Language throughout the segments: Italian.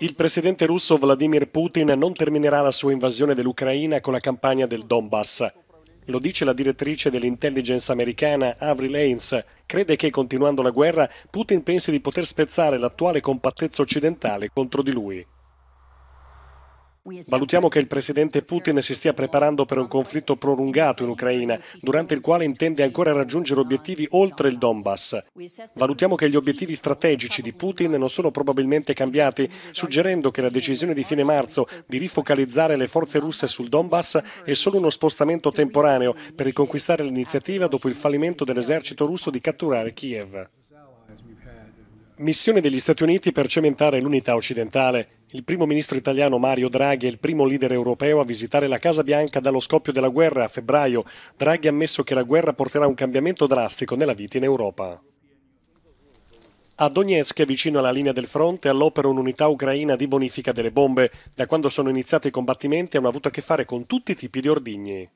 Il presidente russo Vladimir Putin non terminerà la sua invasione dell'Ucraina con la campagna del Donbass. Lo dice la direttrice dell'intelligence americana Avril Haines. Crede che continuando la guerra Putin pensi di poter spezzare l'attuale compattezza occidentale contro di lui. Valutiamo che il presidente Putin si stia preparando per un conflitto prolungato in Ucraina, durante il quale intende ancora raggiungere obiettivi oltre il Donbass. Valutiamo che gli obiettivi strategici di Putin non sono probabilmente cambiati, suggerendo che la decisione di fine marzo di rifocalizzare le forze russe sul Donbass è solo uno spostamento temporaneo per riconquistare l'iniziativa dopo il fallimento dell'esercito russo di catturare Kiev. Missione degli Stati Uniti per cementare l'unità occidentale. Il primo ministro italiano Mario Draghi è il primo leader europeo a visitare la Casa Bianca dallo scoppio della guerra a febbraio. Draghi ha ammesso che la guerra porterà un cambiamento drastico nella vita in Europa. A Donetsk, vicino alla linea del fronte, all'opera un'unità ucraina di bonifica delle bombe. Da quando sono iniziati i combattimenti hanno avuto a che fare con tutti i tipi di ordigni.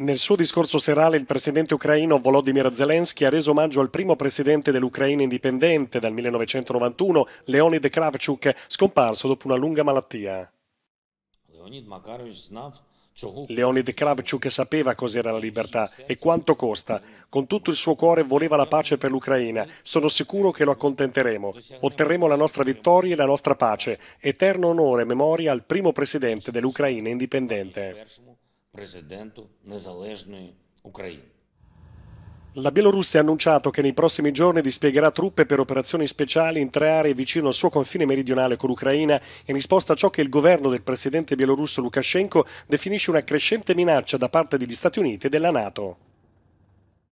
Nel suo discorso serale il presidente ucraino Volodymyr Zelensky ha reso omaggio al primo presidente dell'Ucraina indipendente dal 1991, Leonid Kravchuk, scomparso dopo una lunga malattia. Leonid Kravchuk sapeva cos'era la libertà e quanto costa. Con tutto il suo cuore voleva la pace per l'Ucraina. Sono sicuro che lo accontenteremo. Otterremo la nostra vittoria e la nostra pace. Eterno onore e memoria al primo presidente dell'Ucraina indipendente. Presidente Незалежної України. La Bielorussia ha annunciato che nei prossimi giorni dispiegherà truppe per operazioni speciali in tre aree vicino al suo confine meridionale con l'Ucraina in risposta a ciò che il governo del presidente bielorusso Lukashenko definisce una crescente minaccia da parte degli Stati Uniti e della Nato.